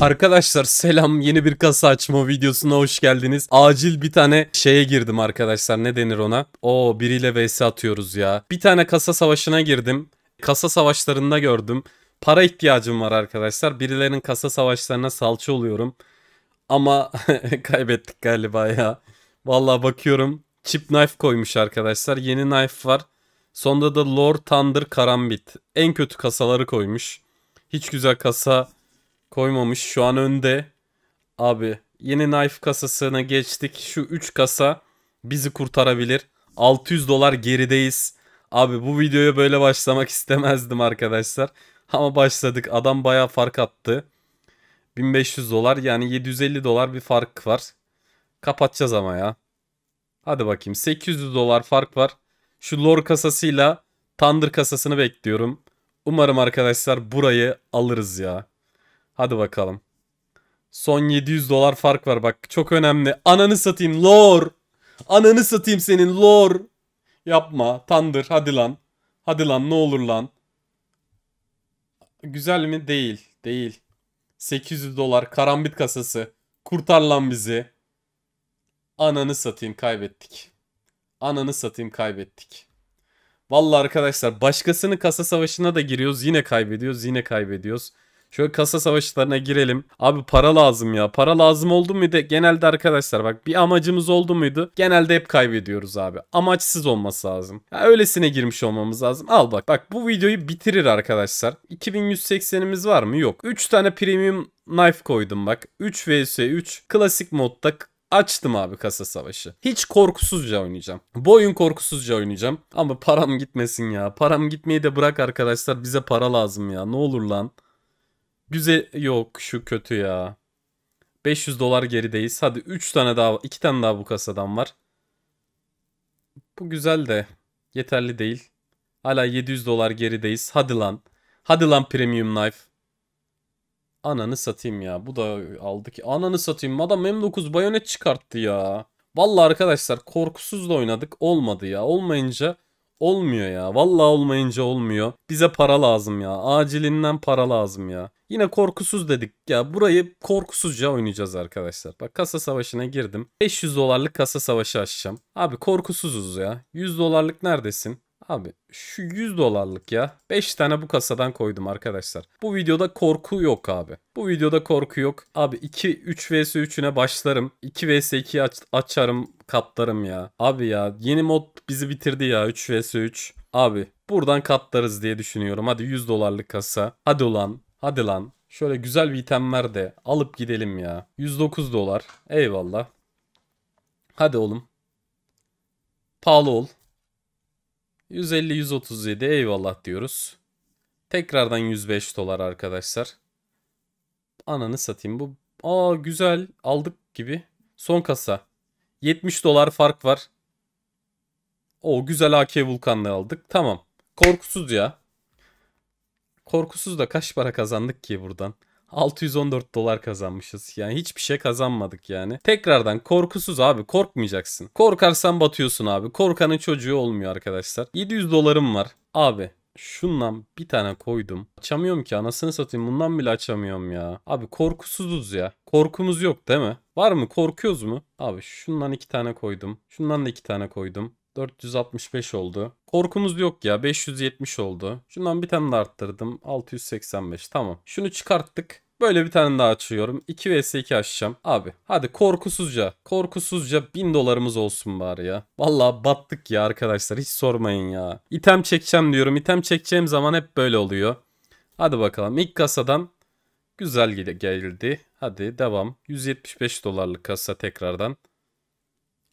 Arkadaşlar selam yeni bir kasa açma videosuna hoş geldiniz. Acil bir tane şeye girdim arkadaşlar ne denir ona? O biriyle vs atıyoruz ya. Bir tane kasa savaşına girdim. Kasa savaşlarında gördüm. Para ihtiyacım var arkadaşlar. Birilerinin kasa savaşlarına salça oluyorum. Ama kaybettik galiba ya. Valla bakıyorum. Chip knife koymuş arkadaşlar. Yeni knife var. Sonda da Lord Thunder Karambit. En kötü kasaları koymuş. Hiç güzel kasa Koymamış. Şu an önde. Abi yeni knife kasasına geçtik. Şu 3 kasa bizi kurtarabilir. 600 dolar gerideyiz. Abi bu videoya böyle başlamak istemezdim arkadaşlar. Ama başladık. Adam baya fark attı. 1500 dolar yani 750 dolar bir fark var. Kapatacağız ama ya. Hadi bakayım 800 dolar fark var. Şu lore kasasıyla Thunder kasasını bekliyorum. Umarım arkadaşlar burayı alırız ya. Hadi bakalım. Son 700 dolar fark var bak. Çok önemli. Ananı satayım lor. Ananı satayım senin lor. Yapma. Tandır. Hadi lan. Hadi lan ne olur lan. Güzel mi? Değil. Değil. 800 dolar karambit kasası. Kurtar lan bizi. Ananı satayım kaybettik. Ananı satayım kaybettik. Vallahi arkadaşlar başkasının kasa savaşına da giriyoruz. Yine kaybediyoruz. Yine kaybediyoruz. Şöyle kasa savaşlarına girelim. Abi para lazım ya. Para lazım oldu muydu? Genelde arkadaşlar bak bir amacımız oldu muydu? Genelde hep kaybediyoruz abi. Amaçsız olması lazım. Ya öylesine girmiş olmamız lazım. Al bak. Bak bu videoyu bitirir arkadaşlar. 2180'imiz var mı? Yok. 3 tane premium knife koydum bak. 3 vs 3 klasik modda Açtım abi kasa savaşı. Hiç korkusuzca oynayacağım. Boyun korkusuzca oynayacağım. Ama param gitmesin ya. Param gitmeyi de bırak arkadaşlar. Bize para lazım ya. Ne olur lan. Güzel yok şu kötü ya. 500 dolar gerideyiz. Hadi 3 tane daha 2 tane daha bu kasadan var. Bu güzel de yeterli değil. Hala 700 dolar gerideyiz. Hadi lan. Hadi lan Premium Knife. Ananı satayım ya. Bu da aldı ki. Ananı satayım. Adam M9 bayonet çıkarttı ya. Vallahi arkadaşlar korkusuz da oynadık. Olmadı ya. Olmayınca Olmuyor ya. Vallahi olmayınca olmuyor. Bize para lazım ya. Acilinden para lazım ya. Yine korkusuz dedik ya. Burayı korkusuzca oynayacağız arkadaşlar. Bak kasa savaşına girdim. 500 dolarlık kasa savaşı açacağım. Abi korkusuzuz ya. 100 dolarlık neredesin? Abi şu 100 dolarlık ya. 5 tane bu kasadan koydum arkadaşlar. Bu videoda korku yok abi. Bu videoda korku yok. Abi 2 3 vs 3'üne başlarım. 2 vs 2 aç açarım katlarım ya. Abi ya yeni mod bizi bitirdi ya 3 vs 3. Abi buradan katlarız diye düşünüyorum. Hadi 100 dolarlık kasa. Hadi ulan. Hadi lan. Şöyle güzel bir itemler de alıp gidelim ya. 109 dolar. Eyvallah. Hadi oğlum. Pahalı ol. 150-137 eyvallah diyoruz. Tekrardan 105 dolar arkadaşlar. Ananı satayım bu. Aa güzel aldık gibi. Son kasa. 70 dolar fark var. O güzel AK Vulkan'la aldık. Tamam. Korkusuz ya. Korkusuz da kaç para kazandık ki buradan. 614 dolar kazanmışız. Yani hiçbir şey kazanmadık yani. Tekrardan korkusuz abi korkmayacaksın. Korkarsan batıyorsun abi. Korkanın çocuğu olmuyor arkadaşlar. 700 dolarım var. Abi şundan bir tane koydum. Açamıyorum ki anasını satayım bundan bile açamıyorum ya. Abi korkusuzuz ya. Korkumuz yok değil mi? Var mı? Korkuyoruz mu? Abi şundan iki tane koydum. Şundan da iki tane koydum. 465 oldu. Korkumuz yok ya 570 oldu. Şundan bir tane daha arttırdım 685 tamam. Şunu çıkarttık. Böyle bir tane daha açıyorum. 2 vs 2 açacağım. Abi hadi korkusuzca korkusuzca 1000 dolarımız olsun bari ya. Valla battık ya arkadaşlar hiç sormayın ya. İtem çekeceğim diyorum. İtem çekeceğim zaman hep böyle oluyor. Hadi bakalım ilk kasadan güzel geldi. Hadi devam. 175 dolarlık kasa tekrardan.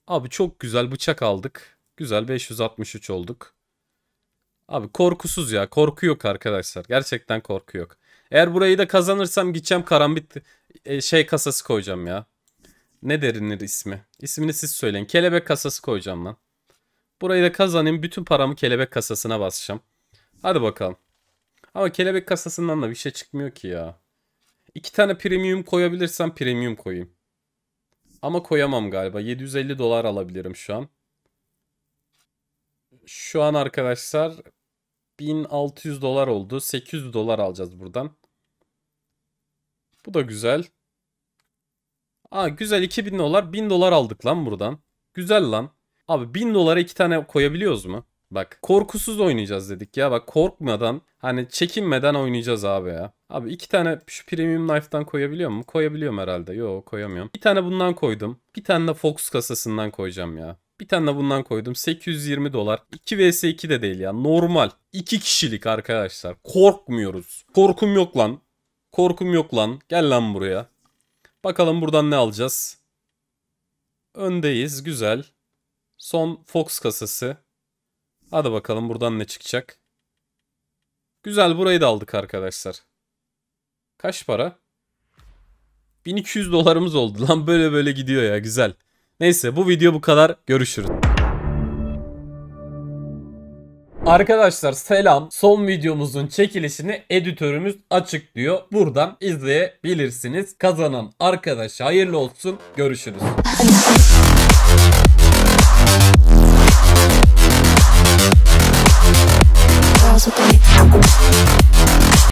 Abi çok güzel bıçak aldık. Güzel 563 olduk. Abi korkusuz ya. Korku yok arkadaşlar. Gerçekten korku yok. Eğer burayı da kazanırsam gideceğim karambit e, şey kasası koyacağım ya. Ne derinir ismi? İsmini siz söyleyin. Kelebek kasası koyacağım lan. Burayı da kazanayım. Bütün paramı kelebek kasasına basacağım. Hadi bakalım. Ama kelebek kasasından da bir şey çıkmıyor ki ya. İki tane premium koyabilirsem premium koyayım. Ama koyamam galiba. 750 dolar alabilirim şu an şu an arkadaşlar 1600 dolar oldu. 800 dolar alacağız buradan. Bu da güzel. Aa güzel 2000 dolar 1000 dolar aldık lan buradan. Güzel lan. Abi 1000 dolara 2 tane koyabiliyoruz mu? Bak korkusuz oynayacağız dedik ya. Bak korkmadan hani çekinmeden oynayacağız abi ya. Abi 2 tane şu Premium Knife'dan koyabiliyor mu? Koyabiliyorum herhalde. Yo koyamıyorum. Bir tane bundan koydum. Bir tane de Fox kasasından koyacağım ya. Bir tane de bundan koydum. 820 dolar. 2 vs 2 de değil ya. Normal. 2 kişilik arkadaşlar. Korkmuyoruz. Korkum yok lan. Korkum yok lan. Gel lan buraya. Bakalım buradan ne alacağız. Öndeyiz. Güzel. Son Fox kasası. Hadi bakalım buradan ne çıkacak. Güzel burayı da aldık arkadaşlar. Kaç para? 1200 dolarımız oldu lan böyle böyle gidiyor ya güzel. Neyse bu video bu kadar. Görüşürüz. Arkadaşlar selam. Son videomuzun çekilişini editörümüz açıklıyor. Buradan izleyebilirsiniz. Kazanan arkadaşa hayırlı olsun. Görüşürüz.